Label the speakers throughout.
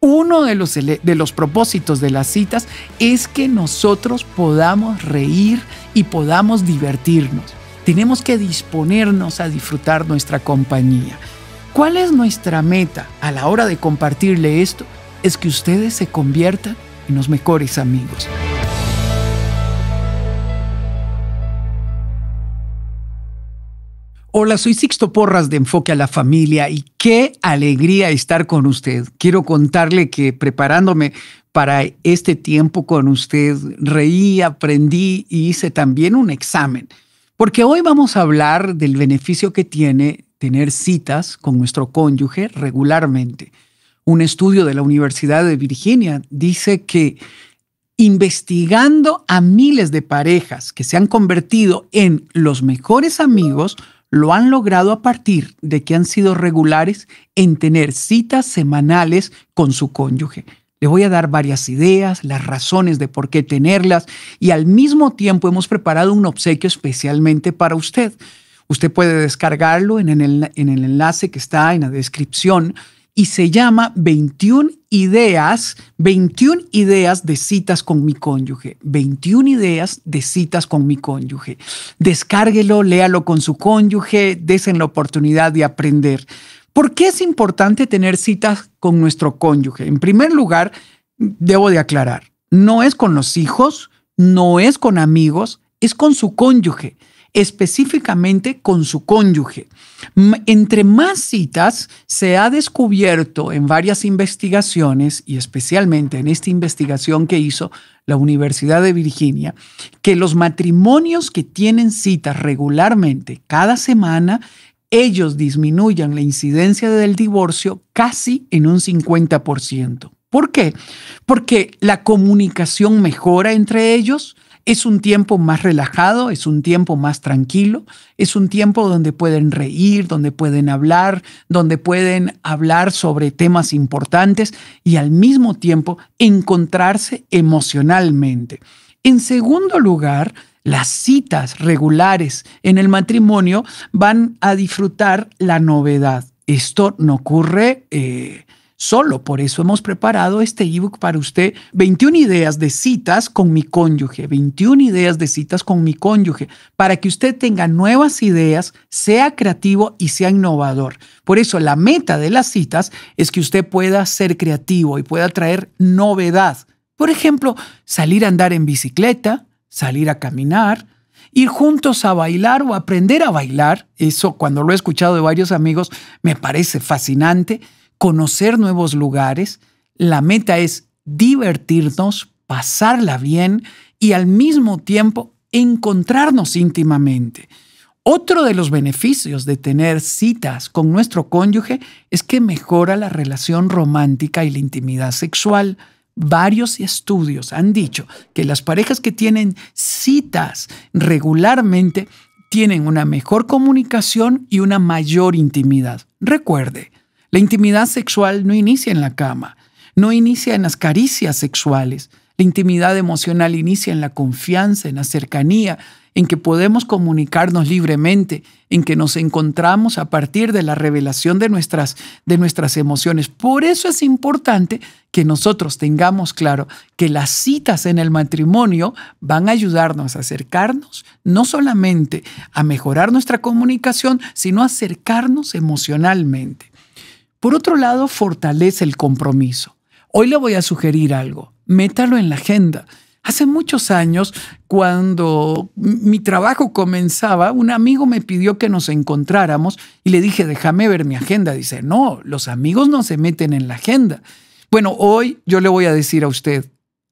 Speaker 1: Uno de los, propósitos de las citas es que nosotros podamos reír y podamos divertirnos. Tenemos que disponernos a disfrutar nuestra compañía. ¿Cuál es nuestra meta a la hora de compartirle esto? Es que ustedes se conviertan en los mejores amigos. Hola, soy Sixto Porras de Enfoque a la Familia y qué alegría estar con usted. Quiero contarle que preparándome para este tiempo con usted, reí, aprendí y hice también un examen, porque hoy vamos a hablar del beneficio que tiene tener citas con nuestro cónyuge regularmente. Un estudio de la Universidad de Virginia dice que investigando a miles de parejas que se han convertido en los mejores amigos, lo han logrado a partir de que han sido regulares en tener citas semanales con su cónyuge. Le voy a dar varias ideas, las razones de por qué tenerlas y al mismo tiempo hemos preparado un obsequio especialmente para usted. Usted puede descargarlo en el, en el enlace que está en la descripción y se llama 21 ideas, 21 ideas de citas con mi cónyuge, 21 ideas de citas con mi cónyuge. Descárguelo, léalo con su cónyuge, desen la oportunidad de aprender. ¿Por qué es importante tener citas con nuestro cónyuge? En primer lugar, debo de aclarar, no es con los hijos, no es con amigos, es con su cónyuge específicamente con su cónyuge. Entre más citas, se ha descubierto en varias investigaciones, y especialmente en esta investigación que hizo la Universidad de Virginia, que los matrimonios que tienen citas regularmente cada semana, ellos disminuyen la incidencia del divorcio casi en un 50%. ¿Por qué? Porque la comunicación mejora entre ellos, es un tiempo más relajado, es un tiempo más tranquilo, es un tiempo donde pueden reír, donde pueden hablar, donde pueden hablar sobre temas importantes y al mismo tiempo encontrarse emocionalmente. En segundo lugar, las citas regulares en el matrimonio van a disfrutar la novedad. Esto no ocurre eh, Solo por eso hemos preparado este ebook para usted, 21 ideas de citas con mi cónyuge, 21 ideas de citas con mi cónyuge, para que usted tenga nuevas ideas, sea creativo y sea innovador. Por eso la meta de las citas es que usted pueda ser creativo y pueda traer novedad. Por ejemplo, salir a andar en bicicleta, salir a caminar, ir juntos a bailar o aprender a bailar. Eso cuando lo he escuchado de varios amigos me parece fascinante conocer nuevos lugares. La meta es divertirnos, pasarla bien y al mismo tiempo encontrarnos íntimamente. Otro de los beneficios de tener citas con nuestro cónyuge es que mejora la relación romántica y la intimidad sexual. Varios estudios han dicho que las parejas que tienen citas regularmente tienen una mejor comunicación y una mayor intimidad. Recuerde, la intimidad sexual no inicia en la cama, no inicia en las caricias sexuales. La intimidad emocional inicia en la confianza, en la cercanía, en que podemos comunicarnos libremente, en que nos encontramos a partir de la revelación de nuestras, de nuestras emociones. Por eso es importante que nosotros tengamos claro que las citas en el matrimonio van a ayudarnos a acercarnos, no solamente a mejorar nuestra comunicación, sino a acercarnos emocionalmente. Por otro lado, fortalece el compromiso. Hoy le voy a sugerir algo, métalo en la agenda. Hace muchos años, cuando mi trabajo comenzaba, un amigo me pidió que nos encontráramos y le dije, déjame ver mi agenda. Dice, no, los amigos no se meten en la agenda. Bueno, hoy yo le voy a decir a usted,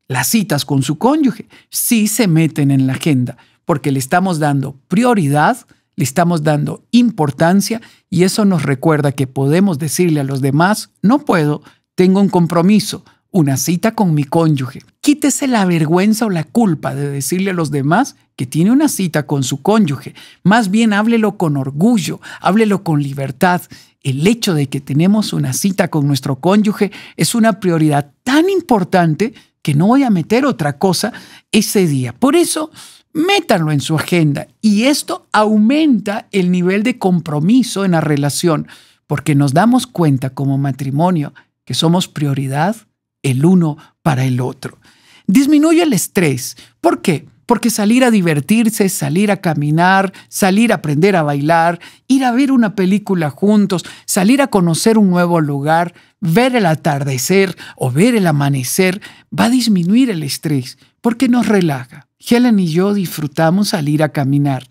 Speaker 1: las citas con su cónyuge sí se meten en la agenda porque le estamos dando prioridad le estamos dando importancia y eso nos recuerda que podemos decirle a los demás, no puedo, tengo un compromiso, una cita con mi cónyuge. Quítese la vergüenza o la culpa de decirle a los demás que tiene una cita con su cónyuge. Más bien háblelo con orgullo, háblelo con libertad. El hecho de que tenemos una cita con nuestro cónyuge es una prioridad tan importante que no voy a meter otra cosa ese día. Por eso, métanlo en su agenda y esto aumenta el nivel de compromiso en la relación, porque nos damos cuenta como matrimonio que somos prioridad el uno para el otro. Disminuye el estrés. ¿Por qué? Porque salir a divertirse, salir a caminar, salir a aprender a bailar, ir a ver una película juntos, salir a conocer un nuevo lugar, ver el atardecer o ver el amanecer, va a disminuir el estrés porque nos relaja. Helen y yo disfrutamos salir a caminar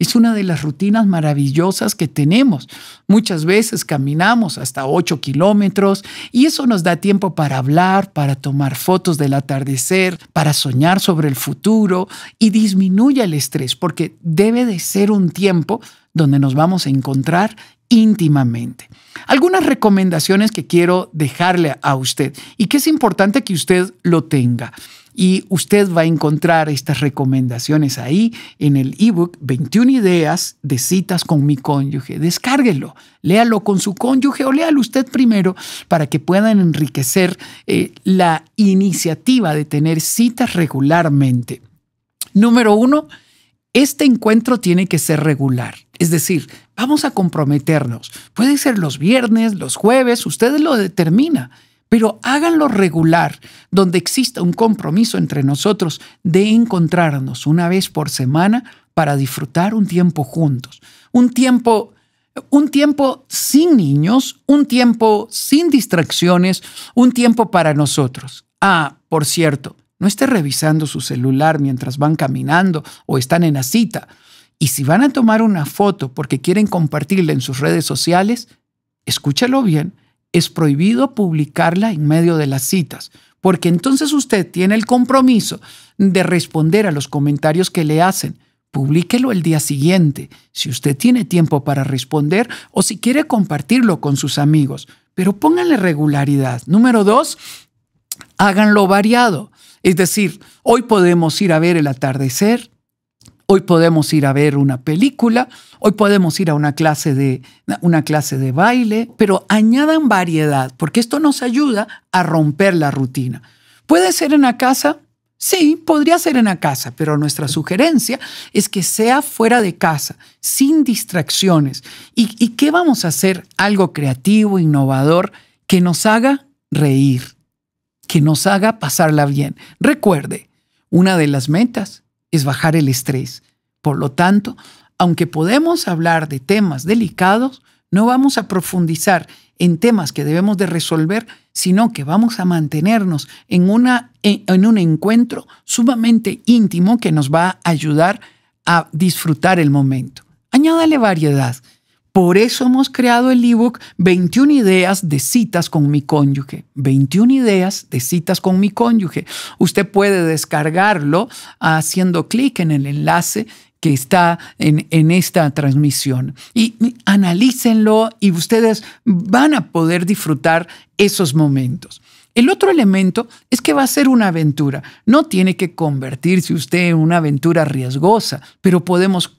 Speaker 1: es una de las rutinas maravillosas que tenemos. Muchas veces caminamos hasta 8 kilómetros y eso nos da tiempo para hablar, para tomar fotos del atardecer, para soñar sobre el futuro y disminuye el estrés porque debe de ser un tiempo donde nos vamos a encontrar íntimamente. Algunas recomendaciones que quiero dejarle a usted y que es importante que usted lo tenga. Y usted va a encontrar estas recomendaciones ahí en el ebook 21 ideas de citas con mi cónyuge. Descárguelo, léalo con su cónyuge o léalo usted primero para que puedan enriquecer eh, la iniciativa de tener citas regularmente. Número uno, este encuentro tiene que ser regular. Es decir, vamos a comprometernos. Puede ser los viernes, los jueves, usted lo determina pero háganlo regular, donde exista un compromiso entre nosotros de encontrarnos una vez por semana para disfrutar un tiempo juntos, un tiempo un tiempo sin niños, un tiempo sin distracciones, un tiempo para nosotros. Ah, por cierto, no esté revisando su celular mientras van caminando o están en la cita. Y si van a tomar una foto porque quieren compartirla en sus redes sociales, escúchalo bien es prohibido publicarla en medio de las citas, porque entonces usted tiene el compromiso de responder a los comentarios que le hacen. Publíquelo el día siguiente, si usted tiene tiempo para responder o si quiere compartirlo con sus amigos. Pero pónganle regularidad. Número dos, háganlo variado. Es decir, hoy podemos ir a ver el atardecer, hoy podemos ir a ver una película, hoy podemos ir a una clase de, una clase de baile, pero añadan variedad, porque esto nos ayuda a romper la rutina. ¿Puede ser en la casa? Sí, podría ser en la casa, pero nuestra sugerencia es que sea fuera de casa, sin distracciones. ¿Y, y qué vamos a hacer? Algo creativo, innovador, que nos haga reír, que nos haga pasarla bien. Recuerde, una de las metas es bajar el estrés. Por lo tanto, aunque podemos hablar de temas delicados, no vamos a profundizar en temas que debemos de resolver, sino que vamos a mantenernos en, una, en, un encuentro sumamente íntimo que nos va a ayudar a disfrutar el momento. Añádale variedad. Por eso hemos creado el ebook 21 ideas de citas con mi cónyuge. 21 ideas de citas con mi cónyuge. Usted puede descargarlo haciendo clic en el enlace que está en, esta transmisión. Y analícenlo y ustedes van a poder disfrutar esos momentos. El otro elemento es que va a ser una aventura. No tiene que convertirse usted en una aventura riesgosa, pero podemos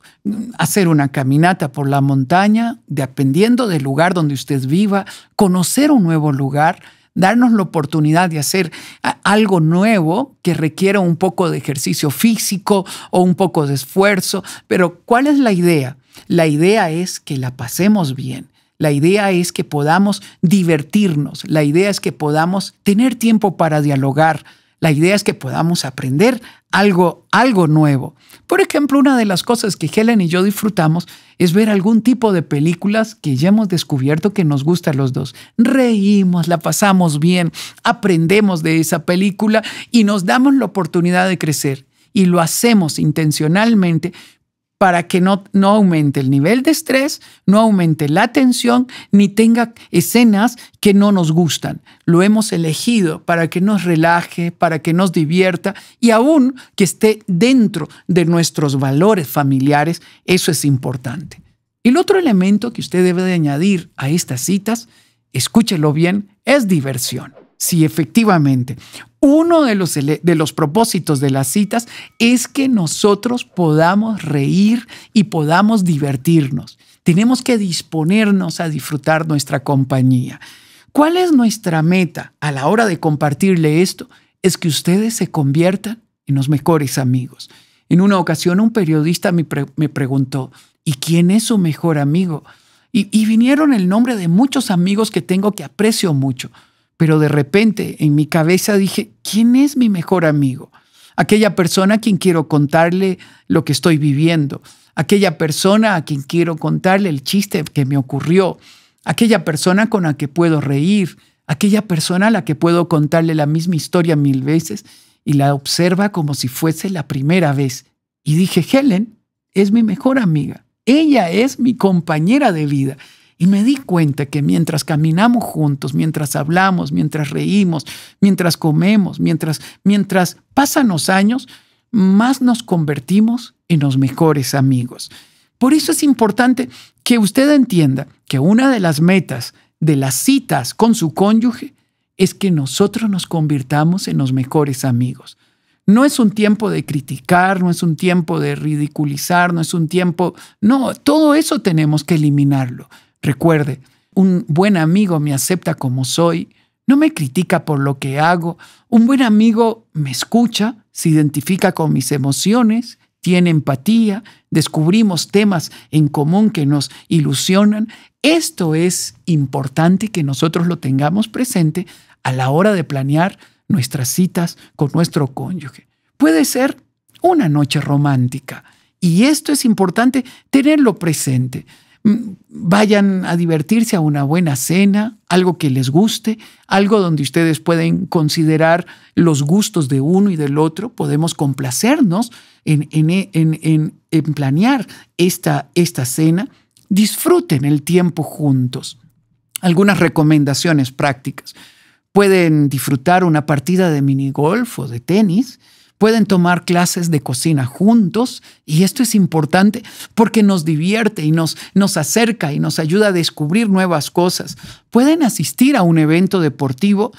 Speaker 1: hacer una caminata por la montaña, dependiendo del lugar donde usted viva, conocer un nuevo lugar, darnos la oportunidad de hacer algo nuevo que requiera un poco de ejercicio físico o un poco de esfuerzo. Pero ¿cuál es la idea? La idea es que la pasemos bien. La idea es que podamos divertirnos, la idea es que podamos tener tiempo para dialogar, la idea es que podamos aprender algo, algo nuevo. Por ejemplo, una de las cosas que Helen y yo disfrutamos es ver algún tipo de películas que ya hemos descubierto que nos gusta a los dos. Reímos, la pasamos bien, aprendemos de esa película y nos damos la oportunidad de crecer. Y lo hacemos intencionalmente para que no, aumente el nivel de estrés, no aumente la tensión, ni tenga escenas que no nos gustan. Lo hemos elegido para que nos relaje, para que nos divierta y aún que esté dentro de nuestros valores familiares. Eso es importante. El otro elemento que usted debe de añadir a estas citas, escúchelo bien, es diversión. Sí, efectivamente. Uno de los, de los propósitos de las citas es que nosotros podamos reír y podamos divertirnos. Tenemos que disponernos a disfrutar nuestra compañía. ¿Cuál es nuestra meta a la hora de compartirle esto? Es que ustedes se conviertan en los mejores amigos. En una ocasión un periodista me, preguntó, ¿y quién es su mejor amigo? Y, y vinieron el nombre de muchos amigos que tengo que aprecio mucho. Pero de repente en mi cabeza dije, ¿quién es mi mejor amigo? Aquella persona a quien quiero contarle lo que estoy viviendo, aquella persona a quien quiero contarle el chiste que me ocurrió, aquella persona con la que puedo reír, aquella persona a la que puedo contarle la misma historia mil veces y la observa como si fuese la primera vez. Y dije, Helen es mi mejor amiga, ella es mi compañera de vida, y me di cuenta que mientras caminamos juntos, mientras hablamos, mientras reímos, mientras comemos, mientras, mientras pasan los años, más nos convertimos en los mejores amigos. Por eso es importante que usted entienda que una de las metas de las citas con su cónyuge es que nosotros nos convirtamos en los mejores amigos. No es un tiempo de criticar, no es un tiempo de ridiculizar, no es un tiempo... No, todo eso tenemos que eliminarlo. Recuerde, un buen amigo me acepta como soy, no me critica por lo que hago, un buen amigo me escucha, se identifica con mis emociones, tiene empatía, descubrimos temas en común que nos ilusionan. Esto es importante que nosotros lo tengamos presente a la hora de planear nuestras citas con nuestro cónyuge. Puede ser una noche romántica y esto es importante tenerlo presente vayan a divertirse a una buena cena, algo que les guste, algo donde ustedes pueden considerar los gustos de uno y del otro, podemos complacernos en, en, e, en, en planear esta, esta cena, disfruten el tiempo juntos. Algunas recomendaciones prácticas. Pueden disfrutar una partida de minigolf o de tenis, pueden tomar clases de cocina juntos y esto es importante porque nos divierte y nos, nos acerca y nos ayuda a descubrir nuevas cosas. Pueden asistir a un evento deportivo.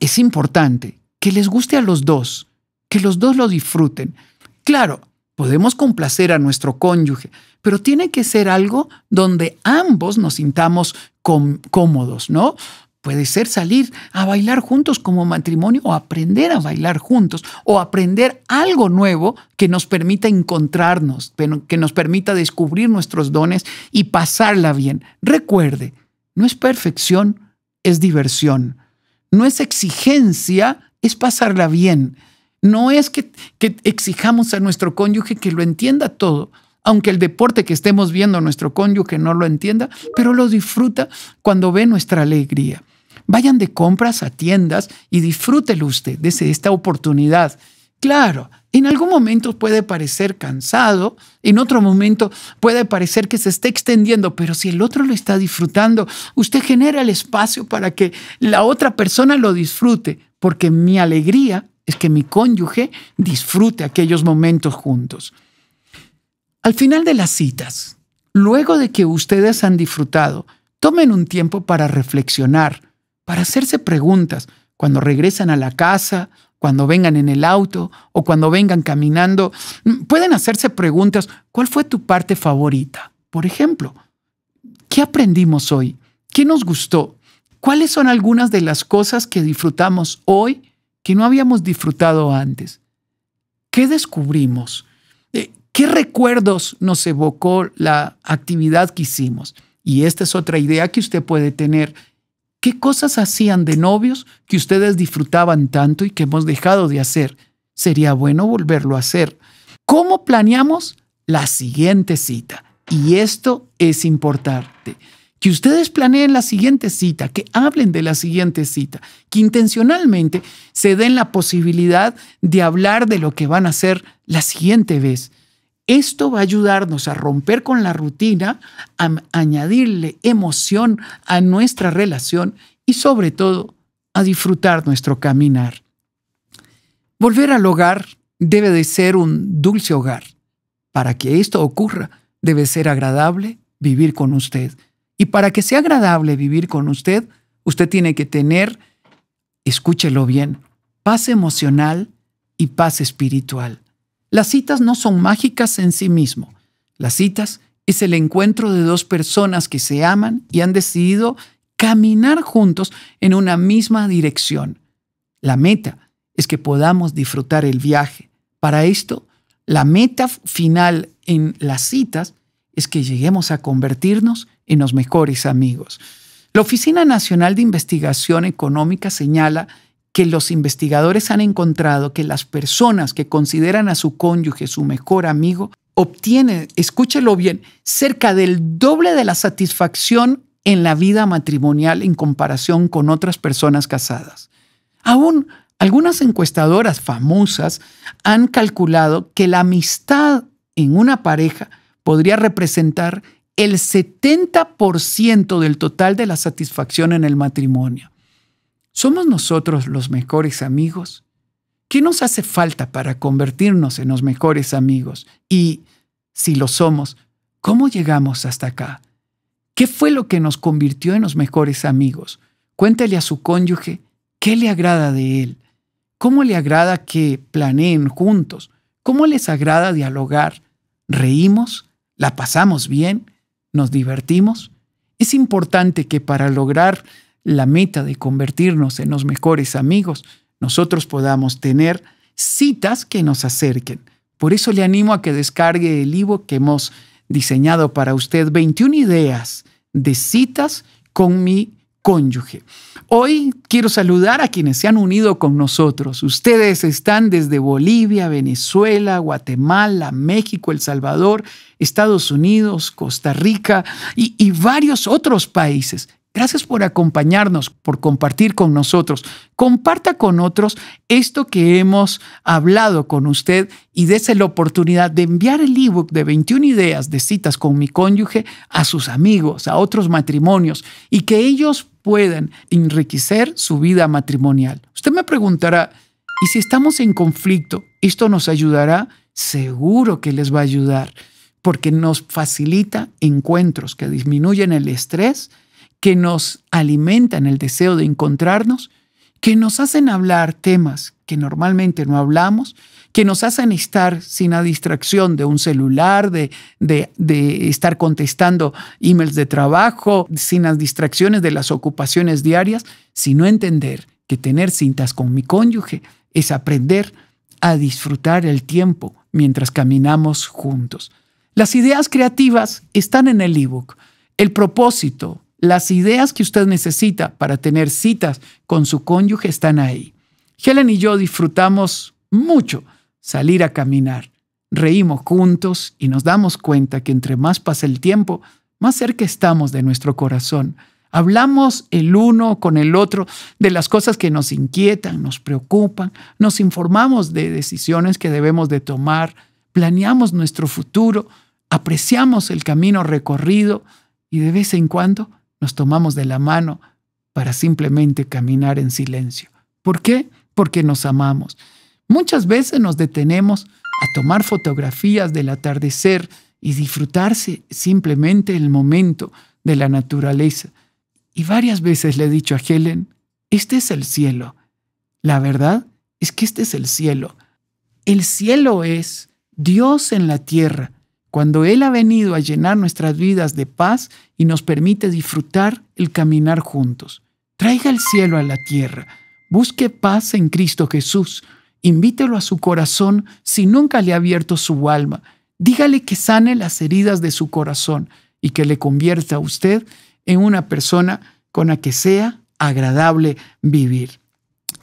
Speaker 1: Es importante que les guste a los dos, que los dos lo disfruten. Claro, podemos complacer a nuestro cónyuge, pero tiene que ser algo donde ambos nos sintamos cómodos, ¿no? Puede ser salir a bailar juntos como matrimonio o aprender a bailar juntos o aprender algo nuevo que nos permita encontrarnos, que nos permita descubrir nuestros dones y pasarla bien. Recuerde, no es perfección, es diversión. No es exigencia, es pasarla bien. No es que, exijamos a nuestro cónyuge que lo entienda todo, aunque el deporte que estemos viendo nuestro cónyuge no lo entienda, pero lo disfruta cuando ve nuestra alegría. Vayan de compras a tiendas y disfrútelo usted de esta oportunidad. Claro, en algún momento puede parecer cansado, en otro momento puede parecer que se está extendiendo, pero si el otro lo está disfrutando, usted genera el espacio para que la otra persona lo disfrute, porque mi alegría es que mi cónyuge disfrute aquellos momentos juntos. Al final de las citas, luego de que ustedes han disfrutado, tomen un tiempo para reflexionar para hacerse preguntas cuando regresan a la casa, cuando vengan en el auto o cuando vengan caminando. Mm, pueden hacerse preguntas, ¿cuál fue tu parte favorita? Por ejemplo, ¿qué aprendimos hoy? ¿Qué nos gustó? ¿Cuáles son algunas de las cosas que disfrutamos hoy que no habíamos disfrutado antes? ¿Qué descubrimos? Eh, ¿Qué recuerdos nos evocó la actividad que hicimos? Y esta es otra idea que usted puede tener ¿Qué cosas hacían de novios que ustedes disfrutaban tanto y que hemos dejado de hacer? Sería bueno volverlo a hacer. ¿Cómo planeamos la siguiente cita? Y esto es importante. Que ustedes planeen la siguiente cita, que hablen de la siguiente cita, que intencionalmente se den la posibilidad de hablar de lo que van a hacer la siguiente vez. Esto va a ayudarnos a romper con la rutina, a añadirle emoción a nuestra relación y sobre todo a disfrutar nuestro caminar. Volver al hogar debe de ser un dulce hogar. Para que esto ocurra, debe ser agradable vivir con usted. Y para que sea agradable vivir con usted, usted tiene que tener, escúchelo bien, paz emocional y paz espiritual. Las citas no son mágicas en sí mismo. Las citas es el encuentro de dos personas que se aman y han decidido caminar juntos en una misma dirección. La meta es que podamos disfrutar el viaje. Para esto, la meta final en las citas es que lleguemos a convertirnos en los mejores amigos. La Oficina Nacional de Investigación Económica señala que los investigadores han encontrado que las personas que consideran a su cónyuge su mejor amigo obtienen, escúchelo bien, cerca del doble de la satisfacción en la vida matrimonial en comparación con otras personas casadas. Aún algunas encuestadoras famosas han calculado que la amistad en una pareja podría representar el 70% del total de la satisfacción en el matrimonio. ¿Somos nosotros los mejores amigos? ¿Qué nos hace falta para convertirnos en los mejores amigos? Y, si lo somos, ¿cómo llegamos hasta acá? ¿Qué fue lo que nos convirtió en los mejores amigos? Cuéntale a su cónyuge qué le agrada de él, cómo le agrada que planeen juntos, cómo les agrada dialogar. ¿Reímos? ¿La pasamos bien? ¿Nos divertimos? Es importante que para lograr la meta de convertirnos en los mejores amigos, nosotros podamos tener citas que nos acerquen. Por eso le animo a que descargue el libro que hemos diseñado para usted, 21 ideas de citas con mi cónyuge. Hoy quiero saludar a quienes se han unido con nosotros. Ustedes están desde Bolivia, Venezuela, Guatemala, México, El Salvador, Estados Unidos, Costa Rica y, y varios otros países. Gracias por acompañarnos, por compartir con nosotros. Comparta con otros esto que hemos hablado con usted y dése la oportunidad de enviar el ebook de 21 ideas de citas con mi cónyuge a sus amigos, a otros matrimonios y que ellos puedan enriquecer su vida matrimonial. Usted me preguntará, ¿y si estamos en conflicto, esto nos ayudará? Seguro que les va a ayudar porque nos facilita encuentros que disminuyen el estrés que nos alimentan el deseo de encontrarnos, que nos hacen hablar temas que normalmente no hablamos, que nos hacen estar sin la distracción de un celular, de, estar contestando emails de trabajo, sin las distracciones de las ocupaciones diarias, sino entender que tener cintas con mi cónyuge es aprender a disfrutar el tiempo mientras caminamos juntos. Las ideas creativas están en el ebook. El propósito las ideas que usted necesita para tener citas con su cónyuge están ahí. Helen y yo disfrutamos mucho salir a caminar. Reímos juntos y nos damos cuenta que entre más pasa el tiempo, más cerca estamos de nuestro corazón. Hablamos el uno con el otro de las cosas que nos inquietan, nos preocupan, nos informamos de decisiones que debemos de tomar, planeamos nuestro futuro, apreciamos el camino recorrido y de vez en cuando nos tomamos de la mano para simplemente caminar en silencio. ¿Por qué? Porque nos amamos. Muchas veces nos detenemos a tomar fotografías del atardecer y disfrutarse simplemente el momento de la naturaleza. Y varias veces le he dicho a Helen, este es el cielo. La verdad es que este es el cielo. El cielo es Dios en la tierra, cuando Él ha venido a llenar nuestras vidas de paz y nos permite disfrutar el caminar juntos. Traiga el cielo a la tierra. Busque paz en Cristo Jesús. Invítelo a su corazón si nunca le ha abierto su alma. Dígale que sane las heridas de su corazón y que le convierta a usted en una persona con la que sea agradable vivir.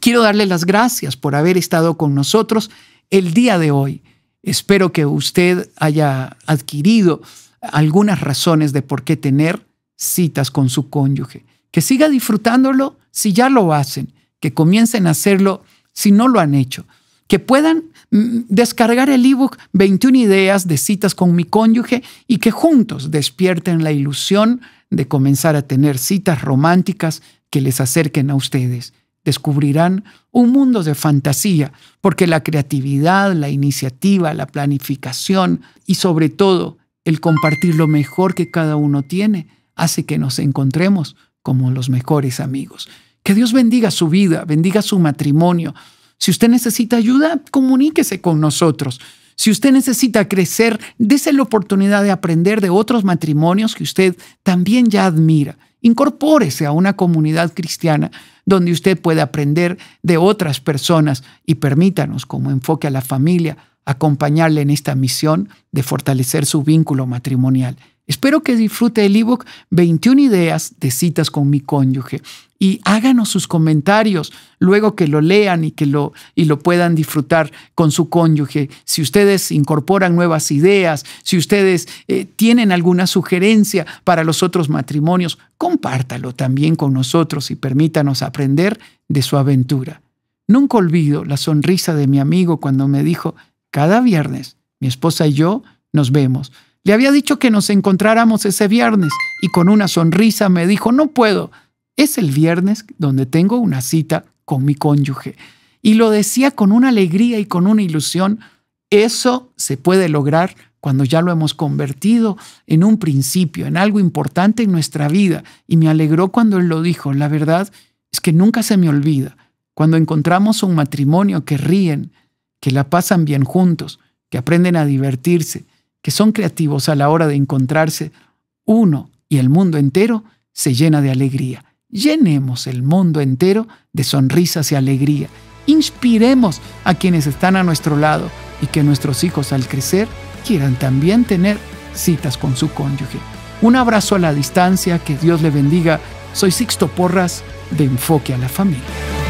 Speaker 1: Quiero darle las gracias por haber estado con nosotros el día de hoy. Espero que usted haya adquirido algunas razones de por qué tener citas con su cónyuge. Que siga disfrutándolo si ya lo hacen, que comiencen a hacerlo si no lo han hecho, que puedan mm, descargar el ebook 21 ideas de citas con mi cónyuge y que juntos despierten la ilusión de comenzar a tener citas románticas que les acerquen a ustedes descubrirán un mundo de fantasía, porque la creatividad, la iniciativa, la planificación y sobre todo el compartir lo mejor que cada uno tiene hace que nos encontremos como los mejores amigos. Que Dios bendiga su vida, bendiga su matrimonio. Si usted necesita ayuda, comuníquese con nosotros. Si usted necesita crecer, dése la oportunidad de aprender de otros matrimonios que usted también ya admira. Incorpórese a una comunidad cristiana donde usted pueda aprender de otras personas y permítanos, como enfoque a la familia, acompañarle en esta misión de fortalecer su vínculo matrimonial. Espero que disfrute el ebook 21 ideas de citas con mi cónyuge y háganos sus comentarios luego que lo lean y que lo, y lo puedan disfrutar con su cónyuge. Si ustedes incorporan nuevas ideas, si ustedes eh, tienen alguna sugerencia para los otros matrimonios, compártalo también con nosotros y permítanos aprender de su aventura. Nunca olvido la sonrisa de mi amigo cuando me dijo, cada viernes mi esposa y yo nos vemos le había dicho que nos encontráramos ese viernes y con una sonrisa me dijo, no puedo, es el viernes donde tengo una cita con mi cónyuge. Y lo decía con una alegría y con una ilusión. Eso se puede lograr cuando ya lo hemos convertido en un principio, en algo importante en nuestra vida. Y me alegró cuando él lo dijo. La verdad es que nunca se me olvida. Cuando encontramos un matrimonio que ríen, que la pasan bien juntos, que aprenden a divertirse, que son creativos a la hora de encontrarse, uno y el mundo entero se llena de alegría. Llenemos el mundo entero de sonrisas y alegría. Inspiremos a quienes están a nuestro lado y que nuestros hijos al crecer quieran también tener citas con su cónyuge. Un abrazo a la distancia, que Dios le bendiga. Soy Sixto Porras de Enfoque a la Familia.